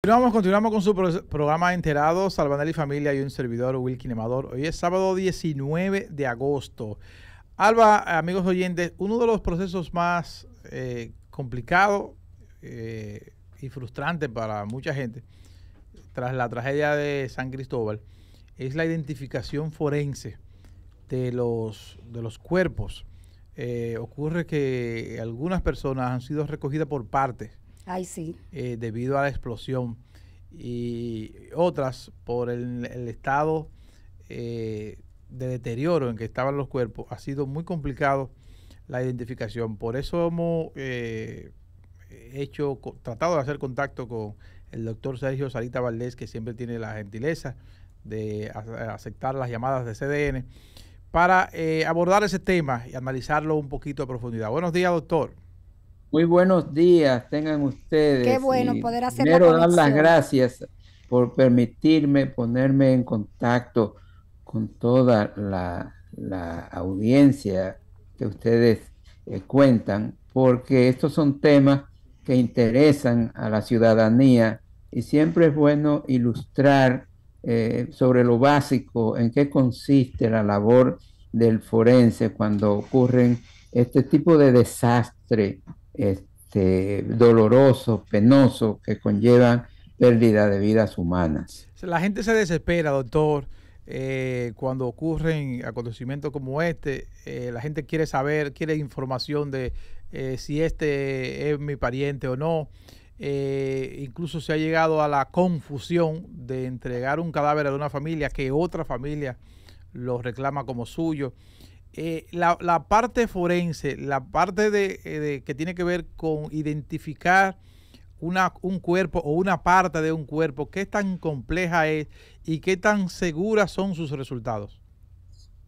Continuamos, continuamos con su programa enterado, Salvanel y Familia y un servidor, Wilkin Emador. Hoy es sábado 19 de agosto. Alba, amigos oyentes, uno de los procesos más eh, complicados eh, y frustrante para mucha gente tras la tragedia de San Cristóbal es la identificación forense de los, de los cuerpos. Eh, ocurre que algunas personas han sido recogidas por partes sí. Eh, debido a la explosión y otras por el, estado eh, de deterioro en que estaban los cuerpos, ha sido muy complicado la identificación. Por eso hemos eh, hecho, tratado de hacer contacto con el doctor Sergio Sarita Valdés, que siempre tiene la gentileza de aceptar las llamadas de CDN, para abordar ese tema y analizarlo un poquito a profundidad. Buenos días, doctor. Muy buenos días, tengan ustedes. Qué bueno poder hacer dar las gracias por permitirme ponerme en contacto con toda la, audiencia que ustedes eh, cuentan, porque estos son temas que interesan a la ciudadanía y siempre es bueno ilustrar eh, sobre lo básico, en qué consiste la labor del forense cuando ocurren este tipo de desastres, este, penoso, penoso, que conlleva pérdida de vidas humanas. La gente se desespera, doctor, eh, cuando ocurren acontecimientos como este. Eh, la gente quiere saber, quiere información de eh, si este es mi pariente o no. incluso se ha llegado a la confusión de entregar un cadáver a una familia que otra familia lo reclama como suyo. Eh, la, parte forense, la parte eh, de, que tiene que ver con identificar una, un cuerpo o una parte de un cuerpo, qué tan compleja es y qué tan seguras son sus resultados.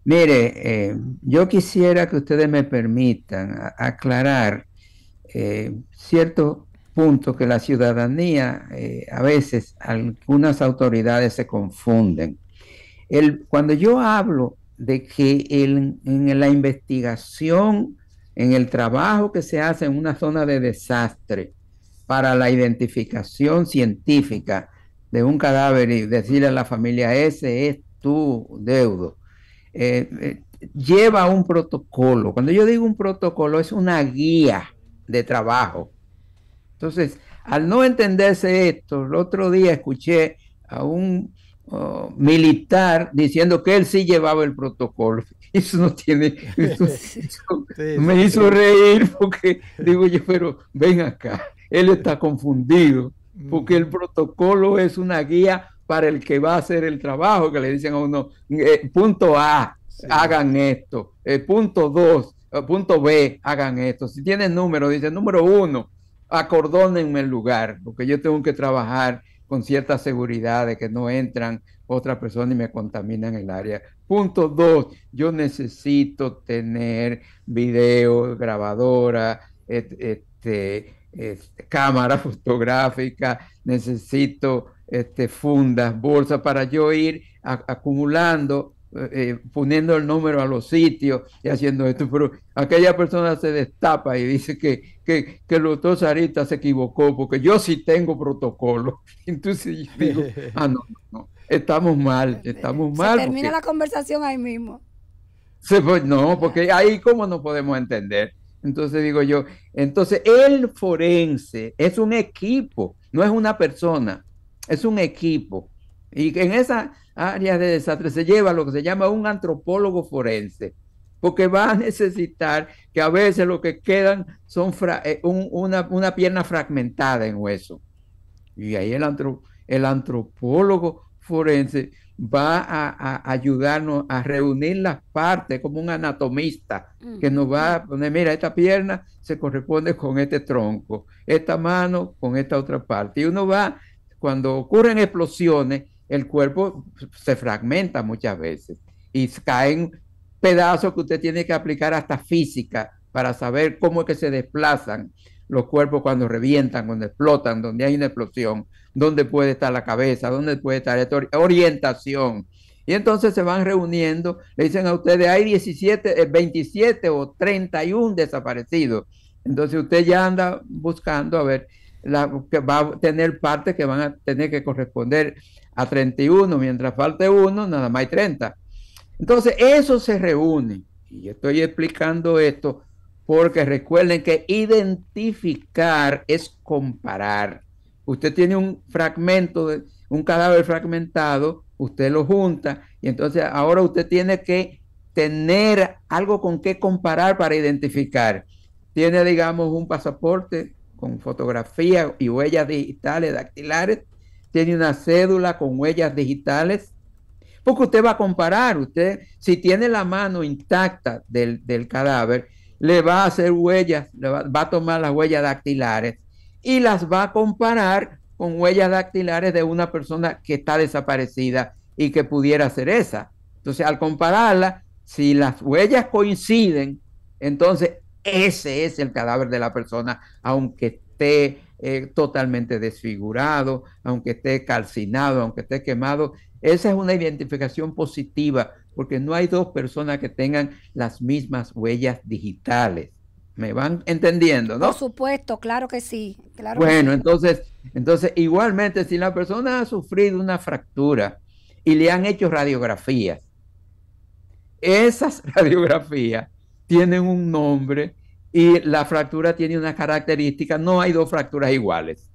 Mire, eh, yo quisiera que ustedes me permitan aclarar ciertos puntos que la ciudadanía, a veces algunas autoridades se confunden. El, cuando yo hablo de que en la investigación, en el trabajo que se hace en una zona de desastre para la identificación científica de un cadáver y decirle a la familia, ese es tu deudo, eh, eh, lleva un protocolo. Cuando yo digo un protocolo, es una guía de trabajo. Entonces, al no entenderse esto, el otro día escuché a un Uh, militar diciendo que él sí llevaba el protocolo. Eso no tiene. me hizo reír porque digo yo, pero ven acá, él está confundido porque el mm. protocolo es una guía para el que va a hacer el trabajo, que le dicen a uno, eh, punto A, hagan esto, eh, punto 2, eh, punto B, hagan esto. Si tiene número, dice número uno acordónenme el lugar, porque yo tengo que trabajar con cierta seguridad de que no entran otras personas y me contaminan el área. Punto dos, yo necesito tener video, grabadora, este, este, cámara fotográfica, necesito este, fundas, bolsas para yo ir acumulando eh, eh, poniendo el número a los sitios y haciendo esto, pero aquella persona se destapa y dice que, que, que el doctor Sarita se equivocó porque yo sí tengo protocolo. Entonces yo digo, ah, no, no, estamos mal, estamos mal. Se termina la conversación ahí mismo. no, porque ahí cómo no podemos entender. Entonces digo yo, entonces el forense es un equipo, no es una persona, es un equipo. Y en esa áreas de desastre, se lleva lo que se llama un antropólogo forense, porque va a necesitar que a veces lo que quedan son eh, una, pierna fragmentada en hueso. Y ahí el, el antropólogo forense va a, a, ayudarnos a reunir las partes como un anatomista que nos va a poner, mira, esta pierna se corresponde con este tronco, esta mano con esta otra parte. Y uno va, cuando ocurren explosiones, el cuerpo se fragmenta muchas veces y caen pedazos que usted tiene que aplicar hasta física para saber cómo es que se desplazan los cuerpos cuando revientan, cuando explotan, donde hay una explosión, dónde puede estar la cabeza, dónde puede estar la orientación. Y entonces se van reuniendo, le dicen a ustedes, hay 17, 27 eh, o 31 desaparecidos. Entonces usted ya anda buscando a ver la, que va a tener partes que van a tener que corresponder a 31, mientras falte uno, nada más hay 30. Entonces, eso se reúne. Y yo estoy explicando esto porque recuerden que identificar es comparar. Usted tiene un fragmento, de, un cadáver fragmentado, usted lo junta y entonces ahora usted tiene que tener algo con qué comparar para identificar. Tiene, digamos, un pasaporte con fotografía y huellas digitales dactilares, tiene una cédula con huellas digitales, porque usted va a comparar, usted si tiene la mano intacta del, cadáver, le va a hacer huellas, va, va, a tomar las huellas dactilares y las va a comparar con huellas dactilares de una persona que está desaparecida y que pudiera ser esa. Entonces, al compararla, si las huellas coinciden, entonces ese es el cadáver de la persona, aunque esté eh, totalmente desfigurado, aunque esté calcinado, aunque esté quemado. Esa es una identificación positiva, porque no hay dos personas que tengan las mismas huellas digitales. ¿Me van entendiendo, no? Por supuesto, claro que sí. Claro bueno, entonces, entonces, igualmente, si la persona ha sufrido una fractura y le han hecho radiografías, esas radiografías tienen un nombre y la fractura tiene una característica, no hay dos fracturas iguales.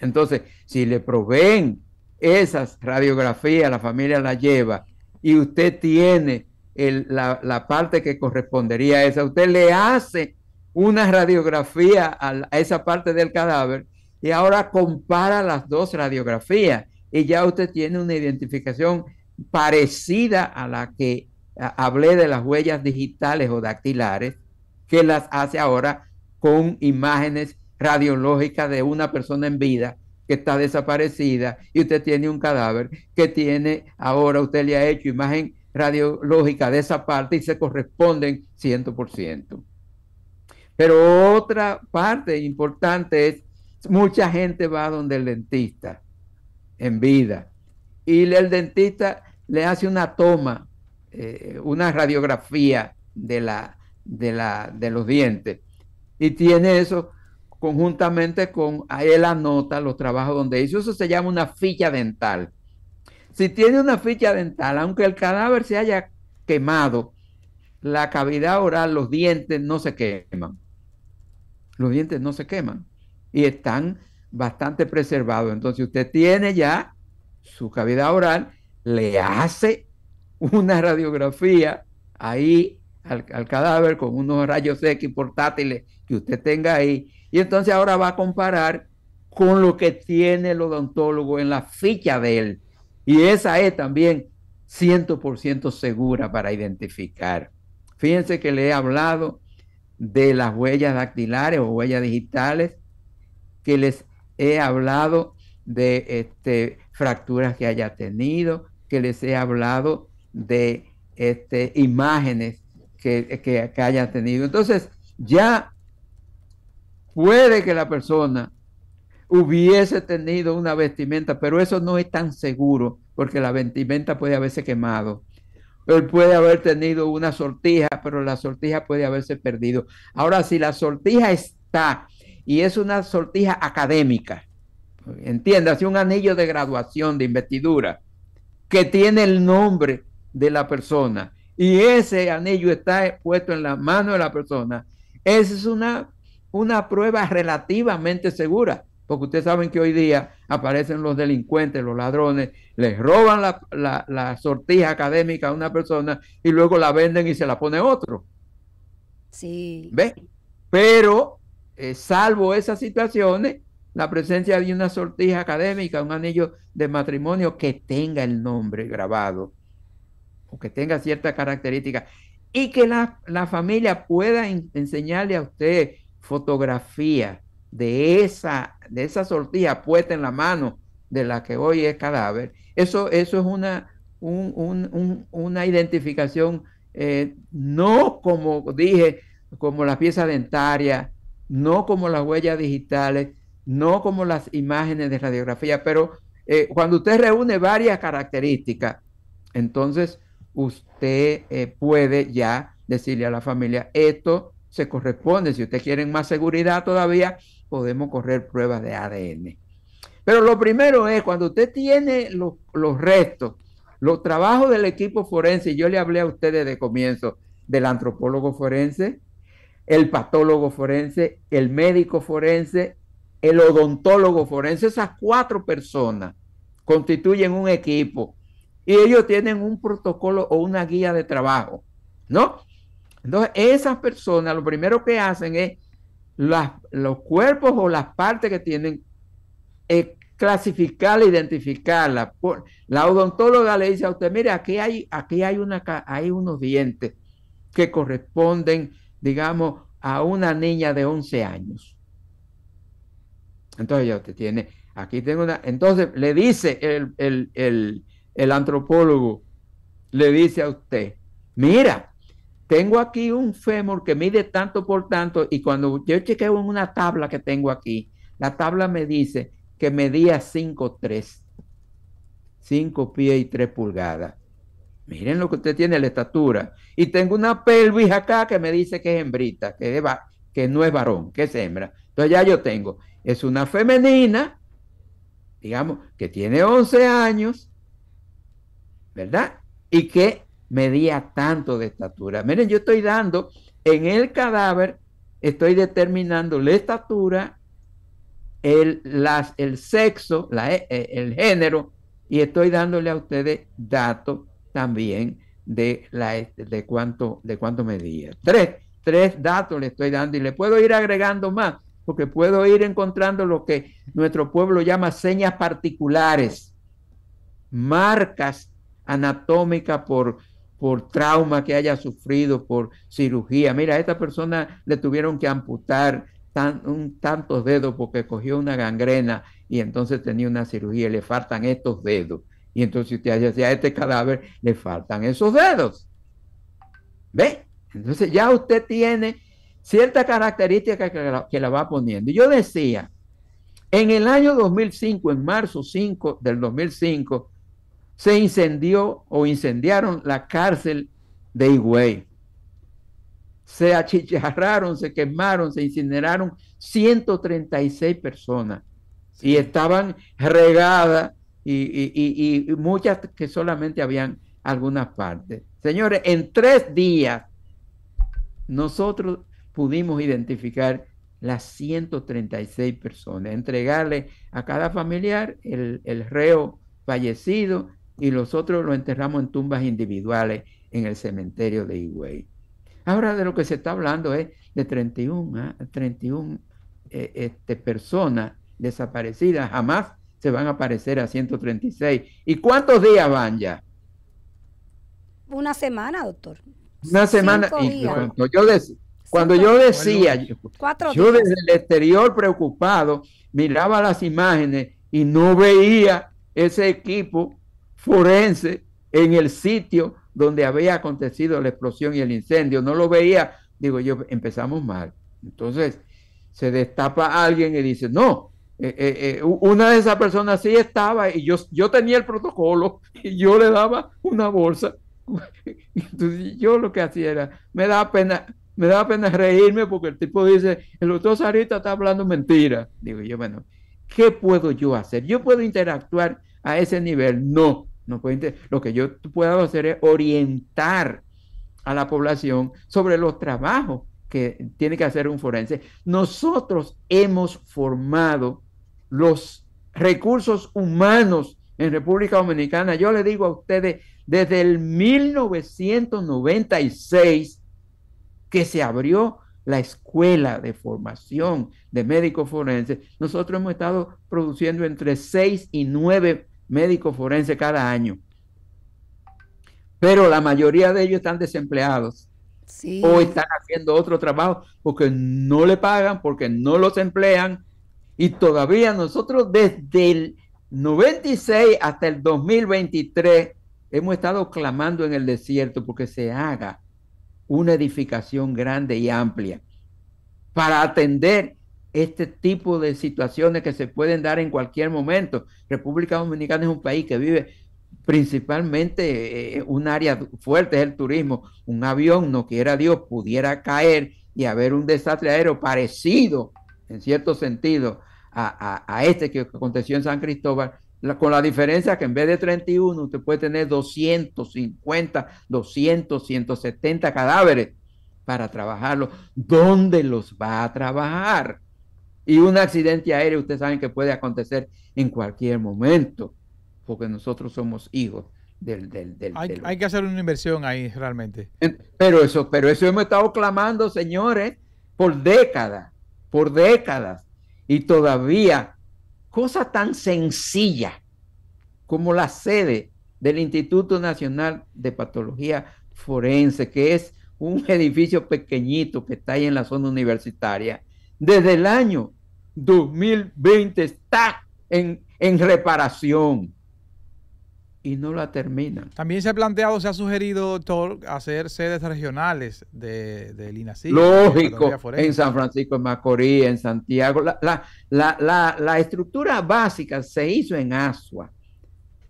Entonces, si le proveen esas radiografías, la familia las lleva y usted tiene la, parte que correspondería a esa, usted le hace una radiografía a esa parte del cadáver y ahora compara las dos radiografías y ya usted tiene una identificación parecida a la que hablé de las huellas digitales o dactilares, que las hace ahora con imágenes radiológicas de una persona en vida que está desaparecida y usted tiene un cadáver que tiene, ahora usted le ha hecho imagen radiológica de esa parte y se corresponden 100%. Pero otra parte importante es, mucha gente va donde el dentista en vida y el dentista le hace una toma eh, una radiografía de, la, de, la, de los dientes. Y tiene eso conjuntamente con, ahí él anota los trabajos donde hizo, eso se llama una ficha dental. Si tiene una ficha dental, aunque el cadáver se haya quemado, la cavidad oral, los dientes no se queman. Los dientes no se queman y están bastante preservados. Entonces usted tiene ya su cavidad oral, le hace una radiografía ahí al, cadáver con unos rayos X portátiles que usted tenga ahí. Y entonces ahora va a comparar con lo que tiene el odontólogo en la ficha de él. Y esa es también 100% segura para identificar. Fíjense que le he hablado de las huellas dactilares o huellas digitales, que les he hablado de este, fracturas que haya tenido, que les he hablado de este, imágenes que, que, hayan tenido. Entonces, ya puede que la persona hubiese tenido una vestimenta, pero eso no es tan seguro, porque la vestimenta puede haberse quemado. Él puede haber tenido una sortija, pero la sortija puede haberse perdido. Ahora, si la sortija está y es una sortija académica, entiéndase, un anillo de graduación, de investidura, que tiene el nombre de la persona. Y ese anillo está puesto en la mano de la persona. Esa es una, una prueba relativamente segura, porque ustedes saben que hoy día aparecen los delincuentes, los ladrones, les roban la, sortija académica a una persona y luego la venden y se la pone otro. Sí. ¿Ve? Pero, eh, salvo esas situaciones, la presencia de una sortija académica, un anillo de matrimonio que tenga el nombre grabado o que tenga cierta característica y que la, familia pueda enseñarle a usted fotografía de esa, de esa sortija puesta en la mano de la que hoy es cadáver, eso, eso es una, una identificación eh, no como dije, como la pieza dentaria, no como las huellas digitales, no como las imágenes de radiografía, pero eh, cuando usted reúne varias características, entonces usted eh, puede ya decirle a la familia, esto se corresponde, si usted quieren más seguridad todavía, podemos correr pruebas de ADN. Pero lo primero es, cuando usted tiene los, restos, los trabajos del equipo forense, yo le hablé a ustedes de comienzo, del antropólogo forense, el patólogo forense, el médico forense, el odontólogo forense, esas cuatro personas constituyen un equipo y ellos tienen un protocolo o una guía de trabajo, ¿no? Entonces, esas personas lo primero que hacen es las, los cuerpos o las partes que tienen, eh, clasificarla, identificarla. la odontóloga le dice a usted, mire, aquí hay, aquí hay, una, hay unos dientes que corresponden, digamos, a una niña de 11 años. Entonces ya usted tiene, aquí tengo una, entonces le dice el, el antropólogo le dice a usted, mira, tengo aquí un fémur que mide tanto por tanto y cuando yo chequeo en una tabla que tengo aquí, la tabla me dice que medía 5'3, 5 pies y 3 pulgadas. Miren lo que usted tiene, la estatura. Y tengo una pelvis acá que me dice que es hembrita, que, que no es varón, que es hembra. Entonces ya yo tengo, es una femenina, digamos, que tiene 11 años, ¿verdad? Y que medía tanto de estatura. Miren, yo estoy dando en el cadáver, estoy determinando la estatura, el, las, el sexo, eh, eh, el, género, y estoy dándole a ustedes datos también de, la, este, de, cuánto, de cuánto medía. Tres, tres datos le estoy dando y le puedo ir agregando más, porque puedo ir encontrando lo que nuestro pueblo llama señas particulares, marcas anatómica por, por trauma que haya sufrido, por cirugía. Mira, a esta persona le tuvieron que amputar tan, un, tantos dedos porque cogió una gangrena y entonces tenía una cirugía y le faltan estos dedos. Y entonces usted decía, a este cadáver le faltan esos dedos. ¿Ve? Entonces ya usted tiene cierta característica que la, va poniendo. Yo decía, en el año 2005, en marzo 5 del 2005, se incendió o incendiaron la cárcel de Higüey. Se achicharraron, se quemaron, se incineraron 136 personas y estaban regadas y, y, muchas que solamente habían algunas partes. Señores, en tres días nosotros pudimos identificar las 136 personas, entregarle a cada familiar el, el reo fallecido y los otros lo enterramos en tumbas individuales en el cementerio de Higüey. Ahora de lo que se está hablando es de 31, 31 ah, eh, este, personas desaparecidas. Jamás se van a aparecer a 136. ¿Y cuántos días van ya? Una semana, doctor. Una semana. yo, decía, cuando yo decía, yo desde el exterior preocupado miraba las imágenes y no veía ese equipo forense en el sitio donde había acontecido la explosión y el incendio. No lo veía. Digo yo, empezamos mal. Entonces se destapa alguien y dice, no, eh, eh, eh, una de esas personas sí estaba y yo, yo tenía el protocolo y yo le daba una bolsa. Entonces yo lo que hacía era, me da pena, me da pena reírme porque el tipo dice, el doctor Sarita está hablando mentira. Digo yo, bueno, ¿qué puedo yo hacer? ¿Yo puedo interactuar a ese nivel? No. No Lo que yo puedo hacer es orientar a la población sobre los trabajos que tiene que hacer un forense. Nosotros hemos formado los recursos humanos en República Dominicana. Yo le digo a ustedes, desde el 1996 que se abrió la escuela de formación de médicos forenses, nosotros hemos estado produciendo entre 6 y 9 médico forense cada año. Pero la mayoría de ellos están desempleados. Sí. O están haciendo otro trabajo porque no le pagan, porque no los emplean. Y todavía nosotros desde el 96 hasta el 2023 hemos estado clamando en el desierto porque se haga una edificación grande y amplia para atender este tipo de situaciones que se pueden dar en cualquier momento. República Dominicana es un país que vive principalmente eh, un área fuerte, es el turismo. Un avión, no quiera Dios, pudiera caer y haber un desastre aéreo parecido, en cierto sentido, a, este que aconteció en San Cristóbal, con la diferencia que en vez de 31 usted puede tener 250, 200, 170 cadáveres para trabajarlo. ¿Dónde los va a trabajar? Y un accidente aéreo, ustedes saben que puede acontecer en cualquier momento, porque nosotros somos hijos del... hay, que hacer una inversión ahí realmente. Pero eso, pero eso hemos estado clamando, señores, por décadas, por décadas. Y todavía, cosa tan sencilla como la sede del Instituto Nacional de Patología Forense, que es un edificio pequeñito que está ahí en la zona universitaria desde el año 2020 está en, reparación y no la terminan. También se ha planteado, se ha sugerido, doctor, hacer sedes regionales de, de INACI. Lógico, en San Francisco de Macorís, en Santiago. La, la, estructura básica se hizo en Asua.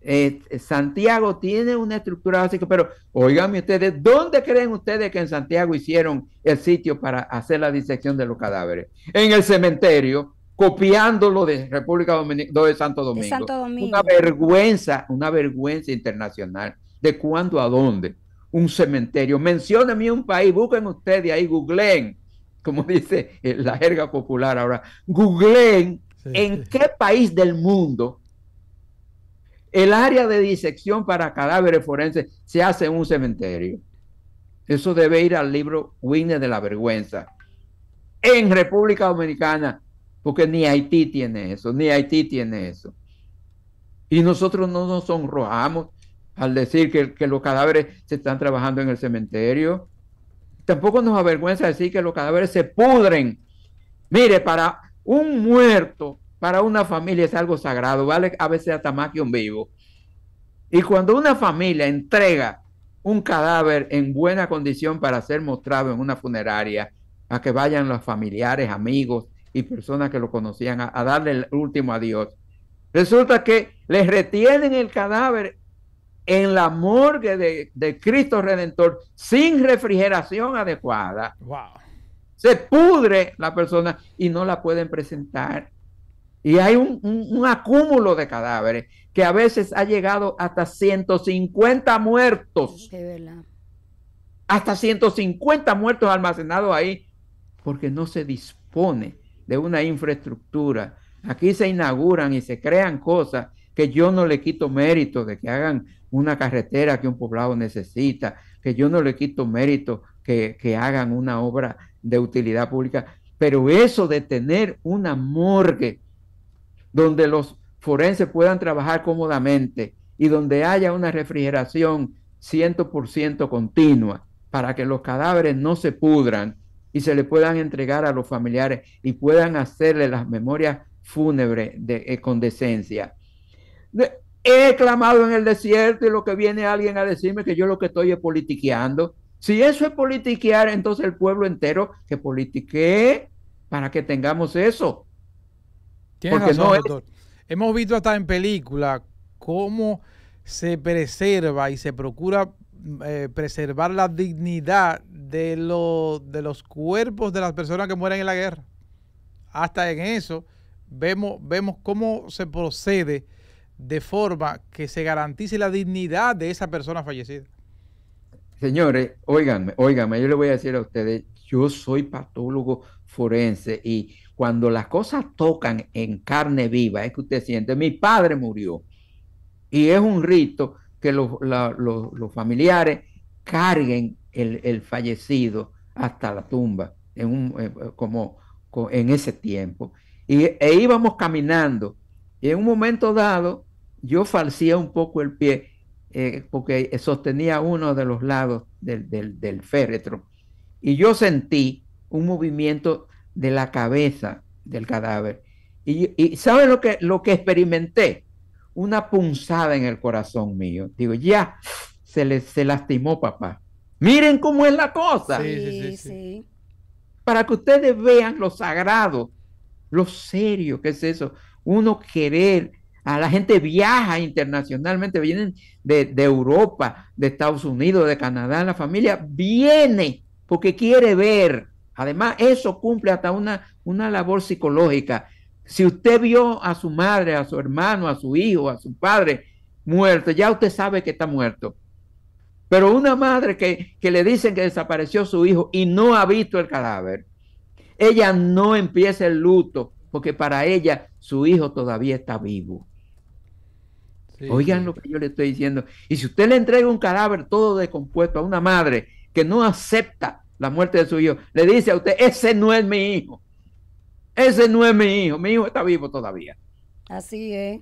Eh, eh, Santiago tiene una estructura básica, pero oiganme ustedes, ¿dónde creen ustedes que en Santiago hicieron el sitio para hacer la disección de los cadáveres? En el cementerio, copiándolo de República Dominicana, de Santo Domingo. Una vergüenza, una vergüenza internacional. ¿De cuándo a dónde? Un cementerio. Menciónenme un país, busquen ustedes ahí, googleen, como dice eh, la jerga popular ahora, googleen en qué país del mundo el área de disección para cadáveres forenses se hace en un cementerio. Eso debe ir al libro Winner de la Vergüenza. En República Dominicana, porque ni Haití tiene eso, ni Haití tiene eso. Y nosotros no nos sonrojamos al decir que, que los cadáveres se están trabajando en el cementerio. Tampoco nos avergüenza decir que los cadáveres se pudren. Mire, para un muerto para una familia es algo sagrado, vale a veces hasta más un vivo. Y cuando una familia entrega un cadáver en buena condición para ser mostrado en una funeraria, a que vayan los familiares, amigos y personas que lo conocían a, darle el último adiós, resulta que les retienen el cadáver en la morgue de, de Cristo Redentor sin refrigeración adecuada. Wow. Se pudre la persona y no la pueden presentar. Y hay un, acúmulo de cadáveres que a veces ha llegado hasta 150 muertos. Hasta 150 muertos almacenados ahí porque no se dispone de una infraestructura. Aquí se inauguran y se crean cosas que yo no le quito mérito de que hagan una carretera que un poblado necesita, que yo no le quito mérito que, que hagan una obra de utilidad pública, pero eso de tener una morgue donde los forenses puedan trabajar cómodamente y donde haya una refrigeración 100% continua para que los cadáveres no se pudran y se le puedan entregar a los familiares y puedan hacerle las memorias fúnebres de, condescencia. Eh, con decencia. he clamado en el desierto y lo que viene alguien a decirme que yo lo que estoy es politiqueando. Si eso es politiquear, entonces el pueblo entero que politique para que tengamos eso. Tienes razón, Hemos visto hasta en películas cómo se preserva y se procura eh, preservar la dignidad de, de los cuerpos de las personas que mueren en la guerra. Hasta en eso vemos, vemos cómo se procede de forma que se garantice la dignidad de esa persona fallecida. Señores, óiganme, óiganme, yo le voy a decir a ustedes, yo soy patólogo forense y cuando las cosas tocan en carne viva es que usted siente, mi padre murió. Y es un rito que los, familiares carguen el, fallecido hasta la tumba, en eh, como, en ese tiempo. Y, e íbamos caminando y en un momento dado yo falcía un poco el pie eh, porque sostenía uno de los lados del, del, del féretro y yo sentí un movimiento de la cabeza del cadáver. Y, saben lo que, lo que experimenté? Una punzada en el corazón mío. Digo, ya, se, le, se lastimó papá. Miren cómo es la cosa. Sí, sí, sí, Para que ustedes vean lo sagrado, lo serio que es eso. Uno querer, a la gente viaja internacionalmente, vienen de, de Europa, de Estados Unidos, de Canadá, la familia viene porque quiere ver Además, eso cumple hasta una, una labor psicológica. Si usted vio a su madre, a su hermano, a su hijo, a su padre muerto, ya usted sabe que está muerto. Pero una madre que, le dicen que desapareció su hijo y no ha visto el cadáver, ella no empieza el luto porque para ella su hijo todavía está vivo. Oigan lo que yo le estoy diciendo. Y si usted le entrega un cadáver todo descompuesto a una madre que no acepta la muerte de su hijo, le dice a usted, ese no es mi hijo. Ese no es mi hijo. Mi hijo está vivo todavía. Así es.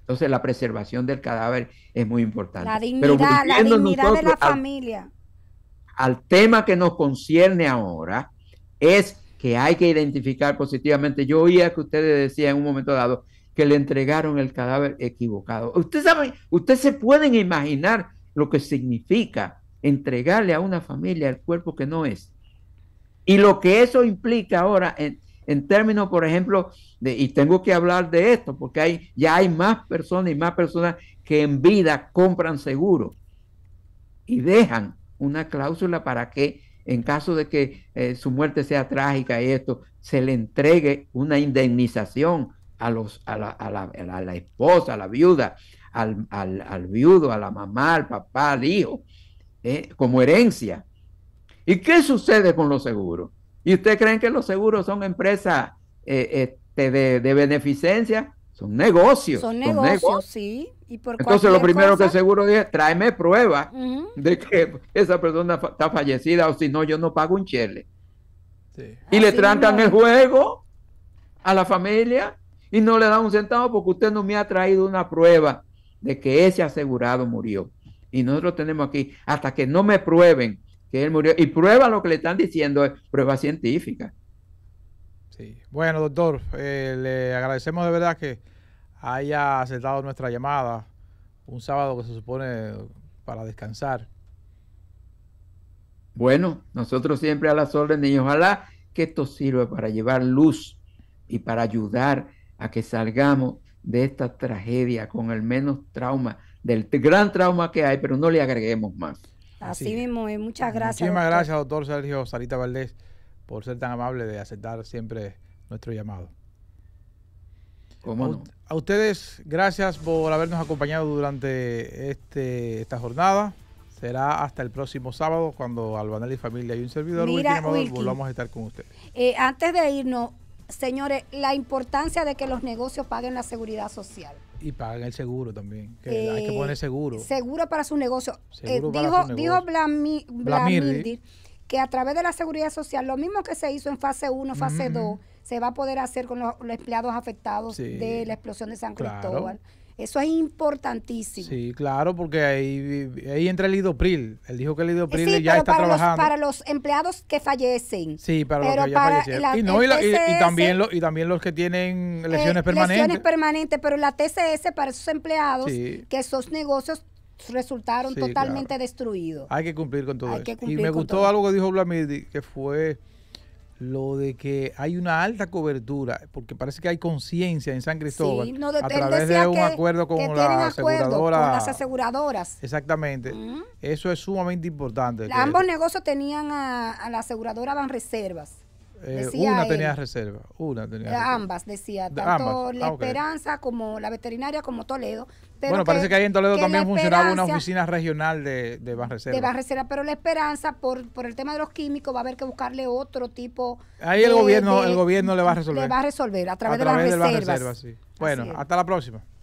Entonces la preservación del cadáver es muy importante. La dignidad, la dignidad de la familia. Al, tema que nos concierne ahora es que hay que identificar positivamente. Yo oía que ustedes decían en un momento dado que le entregaron el cadáver equivocado. Usted ustedes se pueden imaginar lo que significa entregarle a una familia el cuerpo que no es. Y lo que eso implica ahora en, términos, por ejemplo, de, y tengo que hablar de esto, porque hay, ya hay más personas y más personas que en vida compran seguro y dejan una cláusula para que en caso de que eh, su muerte sea trágica y esto, se le entregue una indemnización a, los, a, la, a, la, esposa, a la viuda, al viudo, a la mamá, al papá, al hijo ¿eh? como herencia. ¿Y qué sucede con los seguros? ¿Y ustedes creen que los seguros son empresas eh, este, de, beneficencia? Son negocios. Son, negocios, sí. Entonces lo primero que el seguro es: tráeme prueba de que esa persona está fallecida o si no, yo no pago un chele. Y le tratan el juego a la familia y no le dan un centavo porque usted no me ha traído una prueba de que ese asegurado murió. Y nosotros tenemos aquí, hasta que no me prueben que él murió, y prueba lo que le están diciendo, es prueba científica. Sí. Bueno, doctor, eh, le agradecemos de verdad que haya aceptado nuestra llamada un sábado que se supone para descansar. Bueno, nosotros siempre a las órdenes y ojalá que esto sirva para llevar luz y para ayudar a que salgamos de esta tragedia con el menos trauma del gran trauma que hay, pero no le agreguemos más. Así, mismo eh, muchas gracias. Muchísimas gracias, doctor Sergio Sarita Valdés, por ser tan amable de aceptar siempre nuestro llamado. ¿Cómo a, ustedes, gracias por habernos acompañado durante este, esta jornada. Será hasta el próximo sábado cuando Albanel y Familia y un servidor volvamos a estar con ustedes. Eh, antes de irnos, señores, la importancia de que los negocios paguen la seguridad social. Y pagan el seguro también. Que hay que eh, poner seguro. Seguro para su negocio. Eh, dijo, su dijo que a través de la seguridad social, lo mismo que se hizo en fase 1, fase 2, se va a poder hacer con los, empleados afectados de la explosión de San Cristóbal. Eso es importantísimo. Sí, claro, porque ahí, ahí entra el Idopril. Él dijo que el Idopril ya está trabajando. para los empleados que fallecen. Sí, para los que ya y, también los, y también los que tienen eh, lesiones permanentes. Lesiones permanentes, pero la TCS para esos empleados, que esos negocios resultaron totalmente destruidos. Hay que cumplir con todo Hay Que cumplir y me gustó algo que dijo Blamidi, que fue lo de que hay una alta cobertura, porque parece que hay conciencia en San Cristóbal sí, a través de un acuerdo con las aseguradoras. Exactamente. Mm. Eso es sumamente importante. ambos negocios tenían a, la aseguradora Van Reservas. Eh, una tenía reservas una tenía. Ambas, decía, tanto ah, la Esperanza como la veterinaria como Toledo bueno, parece que ahí en Toledo también funcionaba una oficina regional de, de Reserva. De Reserva, pero la esperanza por, el tema de los químicos va a haber que buscarle otro tipo. Ahí el gobierno el gobierno le va a resolver. Le va a resolver a través, de las reservas. Bueno, hasta la próxima.